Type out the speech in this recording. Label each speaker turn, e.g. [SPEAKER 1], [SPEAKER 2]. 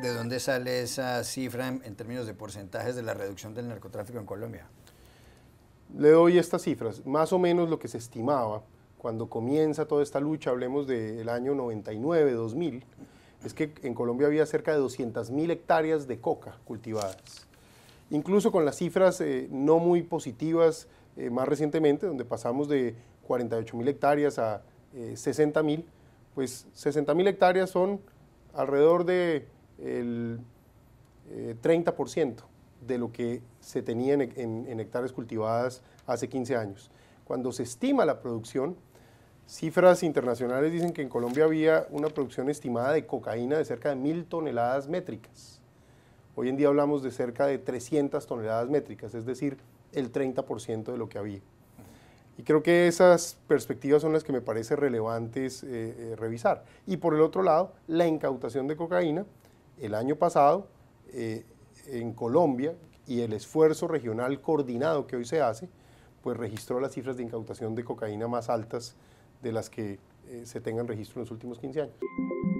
[SPEAKER 1] ¿De dónde sale esa cifra en, términos de porcentajes de la reducción del narcotráfico en Colombia?
[SPEAKER 2] Le doy estas cifras, más o menos lo que se estimaba cuando comienza toda esta lucha, hablemos del año 99, 2000, es que en Colombia había cerca de 200.000 hectáreas de coca cultivadas. Incluso con las cifras eh, no muy positivas eh, más recientemente, donde pasamos de 48.000 hectáreas a 60 eh, 60.000, pues mil hectáreas son alrededor del de 30% eh, de lo que se tenía en, en, hectáreas cultivadas hace 15 años. Cuando se estima la producción, cifras internacionales dicen que en Colombia había una producción estimada de cocaína de cerca de mil toneladas métricas. Hoy en día hablamos de cerca de 300 toneladas métricas, es decir, el 30% de lo que había. Y creo que esas perspectivas son las que me parece relevantes eh, eh, revisar. Y por el otro lado, la incautación de cocaína el año pasado eh, en Colombia y el esfuerzo regional coordinado que hoy se hace, pues registró las cifras de incautación de cocaína más altas de las que se tengan registro en los últimos 15 años.